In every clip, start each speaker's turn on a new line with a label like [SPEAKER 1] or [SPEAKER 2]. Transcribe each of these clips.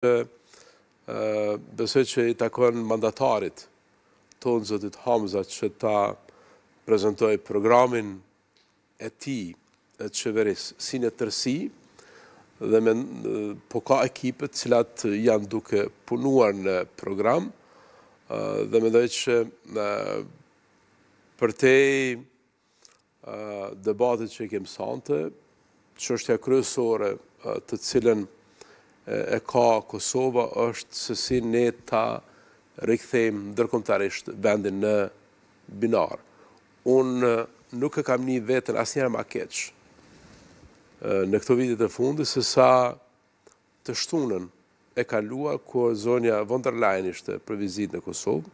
[SPEAKER 1] që besoj që i takon mandatarit tonë zëtit Hamza që ta prezentoj programin e ti e të qeveris si në tërsi dhe me po ka ekipët cilat janë duke punuar në program dhe me dojtë që për te debatit që kemë sante që është ja kryesore të cilën e ka Kosova është sësi ne ta rikëthejmë dërkomtarisht vendin në binar. Unë nuk e kam një vetën asë njëra ma keqë në këto vitit e fundi, se sa të shtunën e kaluar kërë zonja von der Leyen ishte për vizit në Kosovë,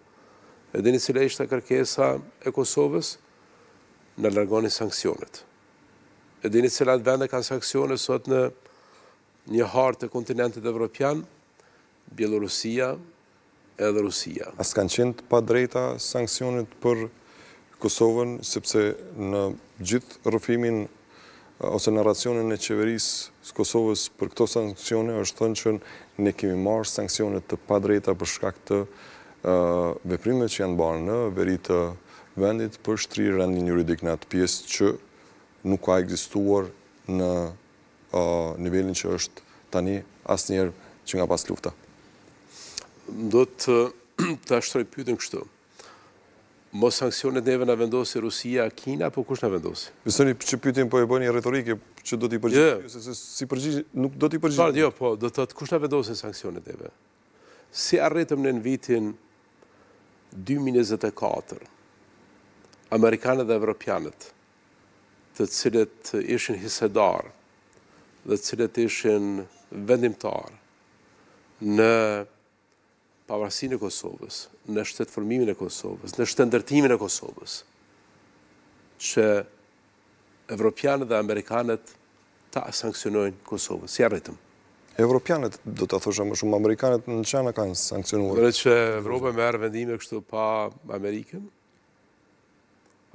[SPEAKER 1] edhe një cilë e ishte kërkesa e Kosovës në largoni sankcionet. Edhe një cilat vende kanë sankcionet sot në një hartë të kontinentet evropian, Bielorusia edhe Rusia.
[SPEAKER 2] A s'kanë qenë të pa drejta sankcionit për Kosovën, sepse në gjithë rëfimin eh, ose në racionin e qeverisë së Kosovës për këto sankcione, është thënë që ne kemi marë sankcionit të pa drejta për shkak të eh, veprime që janë barë në veri të vendit për shtri rëndin juridik në atë pjesë që nuk ka egzistuar në nivelin që është tani asë njerë që nga pas lufta.
[SPEAKER 1] Do të të ashtroj pytin kështu. Mos sankcionet neve në vendosi Rusia, Kina, po kush në vendosi?
[SPEAKER 2] një që pytin po e bëni
[SPEAKER 1] retorike që do t'i përgjithë, jo. si përgjithë, nuk do t'i përgjithë. Jo, po, do të të kush në vendosi sankcionet neve? Si arretëm në në vitin 2024, Amerikanët dhe Evropianët, të cilët ishin hisedarë dhe cilët ishin vendimtar në pavarësinë e Kosovës, në shtetë formimin e Kosovës, në shtetë ndërtimin e Kosovës, që Evropianët dhe Amerikanët ta sankcionojnë Kosovës, si arritëm.
[SPEAKER 2] Evropianët, do të thosha më shumë, Amerikanët në qëna kanë sankcionuar? Dhe
[SPEAKER 1] që Evropë merë vendime kështu pa Amerikën,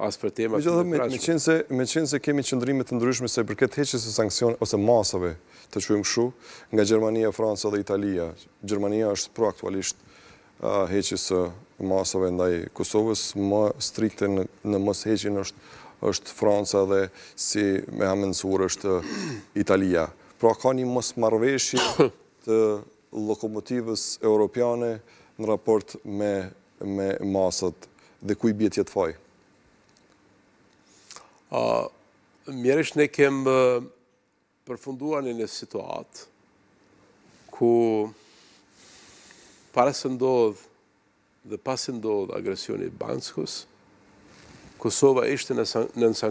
[SPEAKER 1] asë për tema të prashme.
[SPEAKER 2] Me qenë se kemi qëndrimit të ndryshme se për këtë heqës e sankcion ose masave të qëjmë shu nga Gjermania, Franca dhe Italia. Gjermania është proaktualisht heqës e masave ndaj Kosovës, më strikte në mës heqin është Franca dhe si me hamenësur është Italia. Pra ka një mës marveshi të lokomotivës europiane në raport me masët dhe kuj bjetë jetë fajë. Mjerisht ne
[SPEAKER 1] kemë përfunduar një një situatë ku pare se ndodhë dhe pas e ndodhë agresionit Banskës, Kosova ishte në nësankcionit